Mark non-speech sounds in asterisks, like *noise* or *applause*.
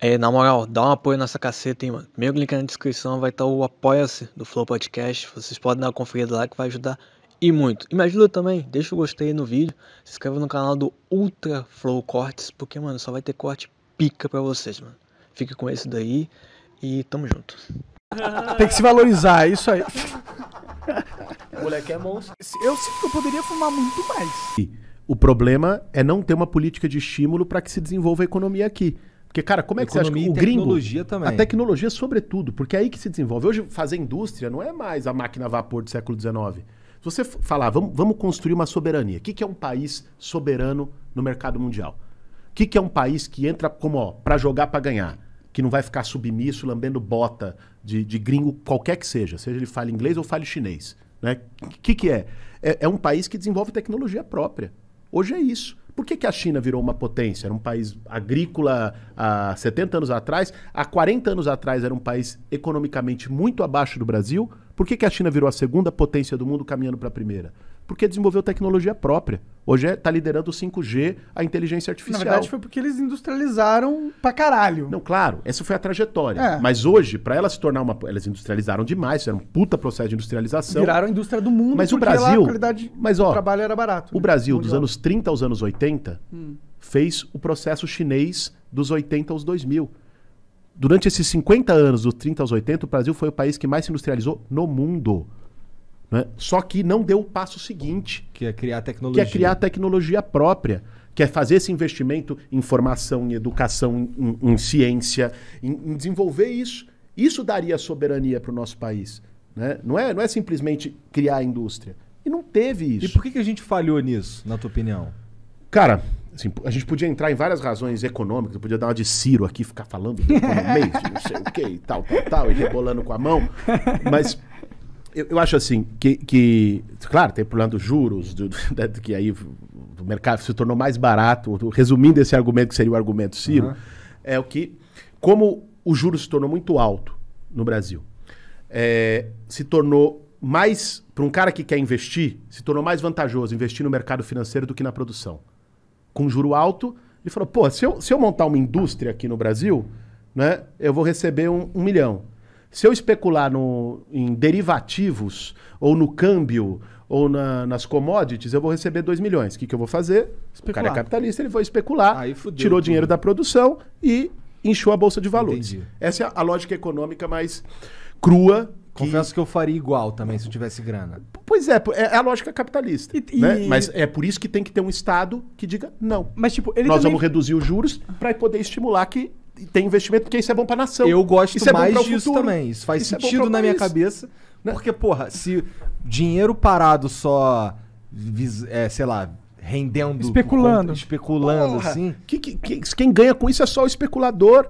É, na moral, dá um apoio nessa caceta, hein, mano. Primeiro link na descrição vai estar tá o Apoia-se do Flow Podcast. Vocês podem dar uma conferida lá que vai ajudar e muito. E me ajuda também, deixa o gostei no vídeo, se inscreva no canal do Ultra Flow Cortes, porque, mano, só vai ter corte pica pra vocês, mano. Fique com esse daí e tamo junto. Tem que se valorizar, é isso aí. O moleque é monstro. Eu sinto que eu poderia fumar muito mais. O problema é não ter uma política de estímulo para que se desenvolva a economia aqui. Porque, cara, como é que Economia você acha que o gringo... tecnologia também. A tecnologia, é sobretudo, porque é aí que se desenvolve. Hoje, fazer indústria não é mais a máquina a vapor do século XIX. Se você falar, vamos, vamos construir uma soberania. O que, que é um país soberano no mercado mundial? O que, que é um país que entra como, ó, para jogar, para ganhar? Que não vai ficar submisso, lambendo bota de, de gringo qualquer que seja, seja ele fale inglês ou fale chinês. O né? que, que é? é? É um país que desenvolve tecnologia própria. Hoje é isso. Por que, que a China virou uma potência? Era um país agrícola há 70 anos atrás, há 40 anos atrás era um país economicamente muito abaixo do Brasil. Por que, que a China virou a segunda potência do mundo caminhando para a primeira? porque desenvolveu tecnologia própria. Hoje está é, tá liderando o 5G, a inteligência artificial. Na verdade, foi porque eles industrializaram pra caralho. Não, claro, essa foi a trajetória. É. Mas hoje, para ela se tornar uma. Elas industrializaram demais, era um puta processo de industrialização. Viraram a indústria do mundo, mas o Brasil, lá, a qualidade mas, ó, do trabalho era barato. O né? Brasil, dos anos 30 aos anos 80, hum. fez o processo chinês dos 80 aos 2000. Durante esses 50 anos, dos 30 aos 80, o Brasil foi o país que mais se industrializou no mundo. Né? Só que não deu o passo seguinte. Que é criar tecnologia. Que é criar tecnologia própria. Que é fazer esse investimento em formação, em educação, em, em ciência, em, em desenvolver isso. Isso daria soberania para o nosso país. Né? Não, é, não é simplesmente criar a indústria. E não teve isso. E por que, que a gente falhou nisso, na tua opinião? Cara, assim, a gente podia entrar em várias razões econômicas, eu podia dar uma de Ciro aqui, ficar falando do economês, *laughs* não sei o que e tal, tal, tal, e rebolando com a mão. Mas eu, eu, acho assim que, que, claro, tem problema dos juros, do, *laughs* né, do, que aí o mercado se tornou mais barato. Resumindo esse argumento, que seria o argumento Ciro, uhum. é o que. Como o juro se tornou muito alto no Brasil, é, se tornou mais. Para um cara que quer investir, se tornou mais vantajoso investir no mercado financeiro do que na produção. Com juro alto, ele falou: pô, se eu, se eu montar uma indústria aqui no Brasil, né, eu vou receber um, um milhão. Se eu especular no, em derivativos, ou no câmbio, ou na, nas commodities, eu vou receber 2 milhões. O que, que eu vou fazer? Especular. O cara é capitalista, ele vai especular, fudeu, tirou tudo. dinheiro da produção e encheu a bolsa de valores. Entendi. Essa é a lógica econômica mais crua Confesso que eu faria igual também se eu tivesse grana. Pois é, é, é a lógica capitalista. E, né? e... Mas é por isso que tem que ter um Estado que diga não. Mas, tipo, Nós também... vamos reduzir os juros para poder estimular que tem investimento, porque isso é bom pra nação. Eu gosto isso é mais é disso também. Isso faz isso é sentido é na minha cabeça. Né? Porque, porra, se dinheiro parado só, é, sei lá, rendendo. Especulando. especulando, porra, assim. Que, que, que, quem ganha com isso é só o especulador.